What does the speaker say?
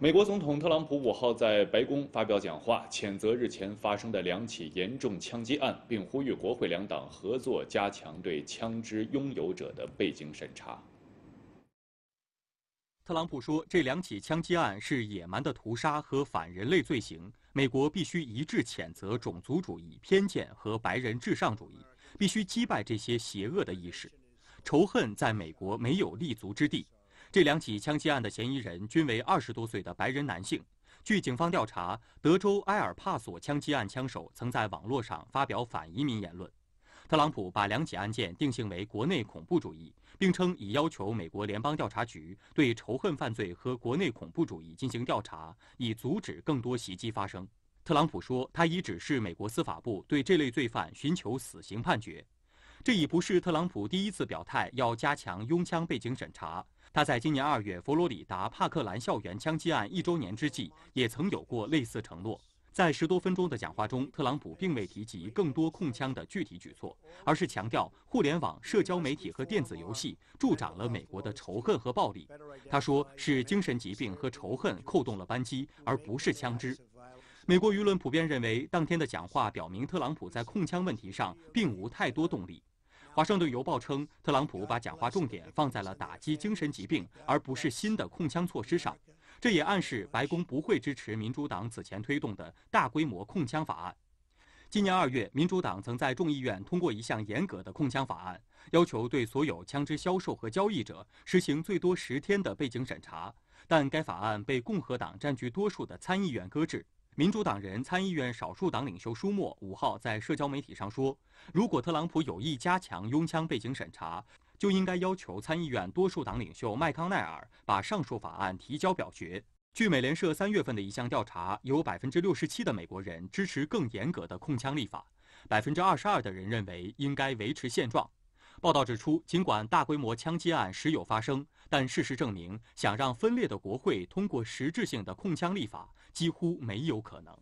美国总统特朗普五号在白宫发表讲话，谴责日前发生的两起严重枪击案，并呼吁国会两党合作，加强对枪支拥有者的背景审查。特朗普说：“这两起枪击案是野蛮的屠杀和反人类罪行，美国必须一致谴责种族主义偏见和白人至上主义，必须击败这些邪恶的意识，仇恨在美国没有立足之地。”这两起枪击案的嫌疑人均为二十多岁的白人男性。据警方调查，德州埃尔帕索枪击案枪手曾在网络上发表反移民言论。特朗普把两起案件定性为国内恐怖主义，并称已要求美国联邦调查局对仇恨犯罪和国内恐怖主义进行调查，以阻止更多袭击发生。特朗普说，他已指示美国司法部对这类罪犯寻求死刑判决。这已不是特朗普第一次表态要加强拥枪背景审查。他在今年二月佛罗里达帕克兰校园枪击案一周年之际，也曾有过类似承诺。在十多分钟的讲话中，特朗普并未提及更多控枪的具体举措，而是强调互联网、社交媒体和电子游戏助长了美国的仇恨和暴力。他说：“是精神疾病和仇恨扣动了扳机，而不是枪支。”美国舆论普遍认为，当天的讲话表明特朗普在控枪问题上并无太多动力。《华盛顿邮报》称，特朗普把讲话重点放在了打击精神疾病，而不是新的控枪措施上。这也暗示白宫不会支持民主党此前推动的大规模控枪法案。今年二月，民主党曾在众议院通过一项严格的控枪法案，要求对所有枪支销售和交易者实行最多十天的背景审查，但该法案被共和党占据多数的参议员搁置。民主党人、参议院少数党领袖舒默五号在社交媒体上说：“如果特朗普有意加强拥枪背景审查，就应该要求参议院多数党领袖麦康奈尔把上述法案提交表决。”据美联社三月份的一项调查，有百分之六十七的美国人支持更严格的控枪立法，百分之二十二的人认为应该维持现状。报道指出，尽管大规模枪击案时有发生，但事实证明，想让分裂的国会通过实质性的控枪立法，几乎没有可能。